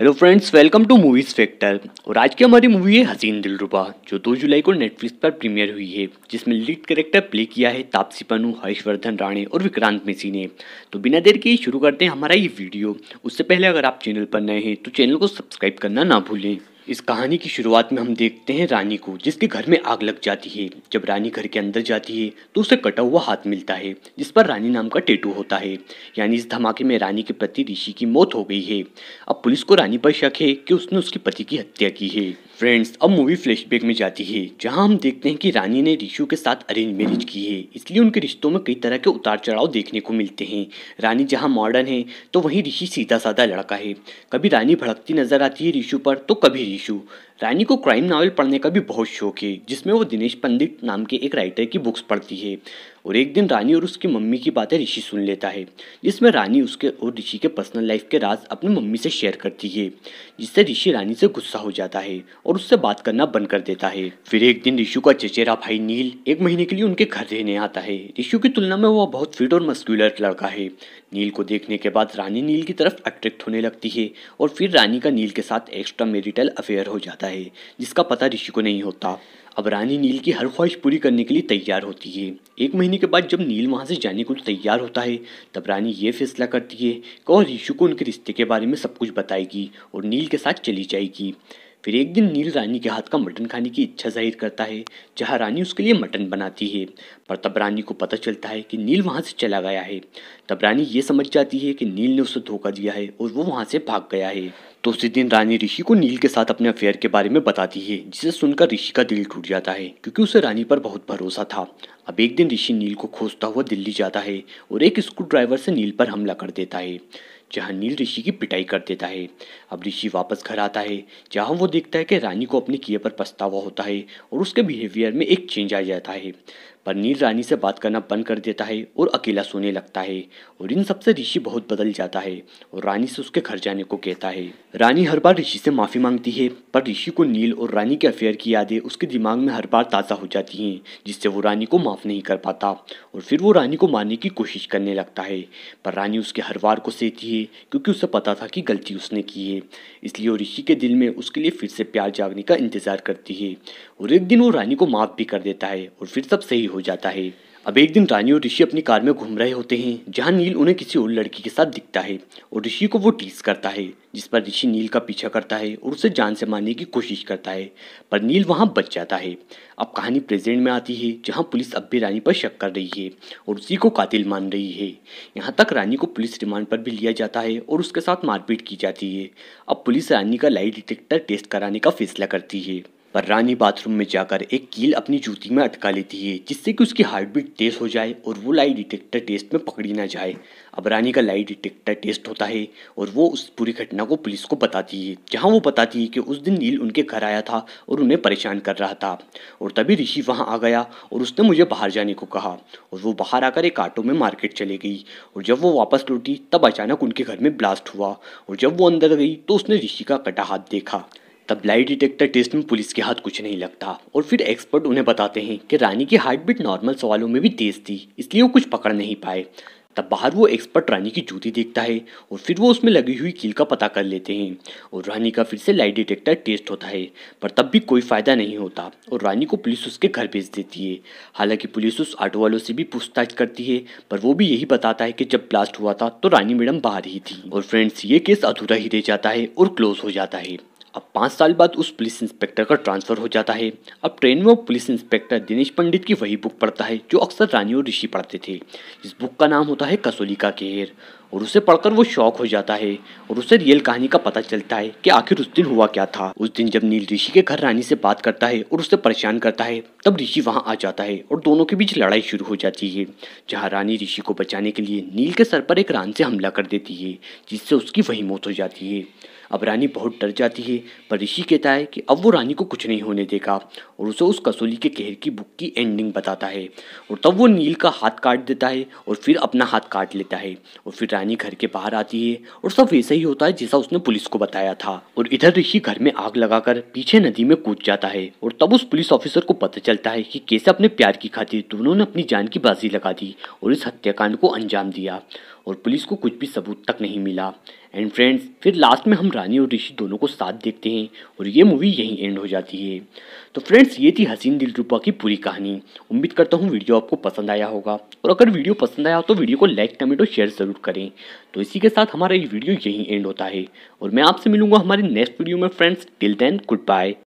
hello friends welcome to movies factor और आज की हमारी मूवी है हसीन दिलरुबा जो 2 जुलाई को नेटफ्लिक्स पर प्रीमियर हुई है जिसमें लीड कैरेक्टर प्ले किया है तापसी पन्नू हर्षवर्धन राणे और विक्रांत मेसी ने तो बिना देर के शुरू करते हैं हमारा ये वीडियो उससे पहले अगर आप चैनल पर नए हैं तो चैनल को सब्सक्राइब करना ना भूलें इस कहानी की शुरुआत में हम देखते हैं रानी को जिसके घर में आग लग जाती है जब रानी घर के अंदर जाती है तो उसे कटा हुआ हाथ मिलता है जिस पर रानी नाम का टेटू होता है यानी इस धमाके में रानी के पति ऋषि की मौत हो गई है अब पुलिस को रानी पर शक है कि उसने उसके पति की हत्या की है फ्रेंड्स अब मूवी फ्लैशबैक में जाती है जहां हम देखते हैं कि रानी ने रिशु के साथ अरेंज मैरिज की है इसलिए उनके रिश्तों में कई तरह के उतार चढ़ाव देखने को मिलते हैं रानी जहां मॉडर्न है तो वहीं ऋषि सीधा साधा लड़का है कभी रानी भड़कती नजर आती है रिशु पर तो कभी रिशु रानी को क्राइम नावल पढ़ने का भी बहुत शौक है जिसमें वो दिनेश पंडित नाम के एक राइटर की बुक्स पढ़ती है और एक दिन रानी और उसकी मम्मी की बातें ऋषि सुन लेता है जिसमें रानी उसके और ऋषि के पर्सनल लाइफ के राज अपनी मम्मी से शेयर करती है जिससे ऋषि रानी से गुस्सा हो जाता है और उससे बात करना बंद कर देता है फिर एक दिन ऋषु का चचेरा भाई नील एक महीने के लिए उनके घर रहने आता है ऋषु की तुलना में वह बहुत फिट और मस्कुलर लड़का है नील को देखने के बाद रानी नील की तरफ अट्रैक्ट होने लगती है और फिर रानी का नील के साथ एक्स्ट्रा मेरिटल अफेयर हो जाता है है जिसका पता ऋषि को नहीं होता अब रानी नील की हर ख्वाहिश पूरी करने के लिए तैयार होती है एक महीने के बाद जब नील वहाँ से जाने को तैयार होता है तब रानी ये फैसला करती है कि और ऋषि को उनके रिश्ते के बारे में सब कुछ बताएगी और नील के साथ चली जाएगी फिर एक दिन नील रानी के हाथ का मटन खाने की इच्छा जाहिर करता है जहाँ रानी उसके लिए मटन बनाती है पर तब रानी को पता चलता है कि नील वहाँ से चला गया है तब रानी ये समझ जाती है कि नील ने उसे धोखा दिया है और वो वहाँ से भाग गया है तो उसी दिन रानी ऋषि को नील के साथ अपने अफेयर के बारे में बताती है जिसे सुनकर ऋषि का दिल टूट जाता है क्योंकि उसे रानी पर बहुत भरोसा था अब एक दिन ऋषि नील को खोजता हुआ दिल्ली जाता है और एक स्क्रू ड्राइवर से नील पर हमला कर देता है जहाँ नील ऋषि की पिटाई कर देता है अब ऋषि वापस घर आता है जहाँ वो देखता है कि रानी को अपने किए पर पछतावा होता है और उसके बिहेवियर में एक चेंज आ जाता है पर नील रानी से बात करना बंद कर देता है और अकेला सोने लगता है और इन सबसे ऋषि बहुत बदल जाता है और रानी से उसके घर जाने को कहता है रानी हर बार ऋषि से माफी मांगती है पर ऋषि को नील और रानी के अफेयर की यादें उसके दिमाग में हर बार ताज़ा हो जाती हैं जिससे वो रानी को माफ़ नहीं कर पाता और फिर वो रानी को मारने की कोशिश करने लगता है पर रानी उसके हर वार को सहती है क्योंकि उसे पता था कि गलती उसने की है इसलिए वो ऋषि के दिल में उसके लिए फिर से प्यार जागने का इंतज़ार करती है और एक दिन वो रानी को माफ भी कर देता है और फिर सब सही हो जाता है अब एक दिन रानी और ऋषि अपनी कार में घूम रहे होते हैं जहाँ नील उन्हें किसी और लड़की के साथ दिखता है और ऋषि को वो टीस करता है जिस पर ऋषि नील का पीछा करता है और उसे जान से मारने की कोशिश करता है पर नील वहाँ बच जाता है अब कहानी प्रेजेंट में आती है जहाँ पुलिस अब भी रानी पर शक कर रही है और उसी को कातिल मान रही है यहाँ तक रानी को पुलिस रिमांड पर भी लिया जाता है और उसके साथ मारपीट की जाती है अब पुलिस रानी का लाई डिटेक्टर टेस्ट कराने का फैसला करती है पर रानी बाथरूम में जाकर एक कील अपनी जूती में अटका लेती है जिससे कि उसकी हार्ट बीट तेज़ हो जाए और वो लाई डिटेक्टर टेस्ट में पकड़ी ना जाए अब रानी का लाई डिटेक्टर टेस्ट होता है और वो उस पूरी घटना को पुलिस को बताती है जहाँ वो बताती है कि उस दिन नील उनके घर आया था और उन्हें परेशान कर रहा था और तभी ऋषि वहाँ आ गया और उसने मुझे बाहर जाने को कहा और वो बाहर आकर एक ऑटो में मार्केट चले गई और जब वो वापस लौटी तब अचानक उनके घर में ब्लास्ट हुआ और जब वो अंदर गई तो उसने ऋषि का कटा हाथ देखा तब लाइट डिटेक्टर टेस्ट में पुलिस के हाथ कुछ नहीं लगता और फिर एक्सपर्ट उन्हें बताते हैं कि रानी की हार्ट बीट नॉर्मल सवालों में भी तेज थी इसलिए वो कुछ पकड़ नहीं पाए तब बाहर वो एक्सपर्ट रानी की जूती देखता है और फिर वो उसमें लगी हुई कील का पता कर लेते हैं और रानी का फिर से लाइट डिटेक्टर टेस्ट होता है पर तब भी कोई फ़ायदा नहीं होता और रानी को पुलिस उसके घर भेज देती है हालांकि पुलिस उस ऑटो वालों से भी पूछताछ करती है पर वो भी यही बताता है कि जब ब्लास्ट हुआ था तो रानी मैडम बाहर ही थी और फ्रेंड्स ये केस अधूरा ही रह जाता है और क्लोज हो जाता है अब पाँच साल बाद उस पुलिस इंस्पेक्टर का ट्रांसफर हो जाता है अब ट्रेन में वो पुलिस इंस्पेक्टर दिनेश पंडित की वही बुक पढ़ता है जो अक्सर रानी और ऋषि पढ़ते थे इस बुक का नाम होता है कसोली का केहर और उसे पढ़कर वो शौक हो जाता है और उसे रियल कहानी का पता चलता है कि आखिर उस दिन हुआ क्या था उस दिन जब नील ऋषि के घर रानी से बात करता है और उसे परेशान करता है तब ऋषि वहां आ जाता है और दोनों के बीच लड़ाई शुरू हो जाती है जहां रानी ऋषि को बचाने के लिए नील के सर पर एक रान से हमला कर देती है जिससे उसकी वही मौत हो जाती है अब रानी बहुत डर जाती है पर ऋषि कहता है कि अब वो रानी को कुछ नहीं होने देगा और उसे उस कसोली के कहर की बुक की एंडिंग बताता है और तब वो नील का हाथ काट देता है और फिर अपना हाथ काट लेता है और फिर रानी घर के बाहर आती है और सब वैसा ही होता है जैसा उसने पुलिस को बताया था और इधर ऋषि तो घर में आग लगाकर पीछे नदी में कूद जाता है और तब उस पुलिस ऑफिसर को पता चलता है कि कैसे अपने प्यार की खातिर दोनों ने अपनी जान की बाजी लगा दी और इस हत्याकांड को अंजाम दिया और पुलिस को कुछ भी सबूत तक नहीं मिला एंड फ्रेंड्स फिर लास्ट में हम रानी और ऋषि दोनों को साथ देखते हैं और ये मूवी यहीं एंड हो जाती है तो फ्रेंड्स ये थी हसीन दिल रूपा की पूरी कहानी उम्मीद करता हूँ वीडियो आपको पसंद आया होगा और अगर वीडियो पसंद आया तो वीडियो को लाइक कमेंट और शेयर ज़रूर करें तो इसी के साथ हमारा ये वीडियो यहीं एंड होता है और मैं आपसे मिलूंगा हमारे नेक्स्ट वीडियो में friends till then good bye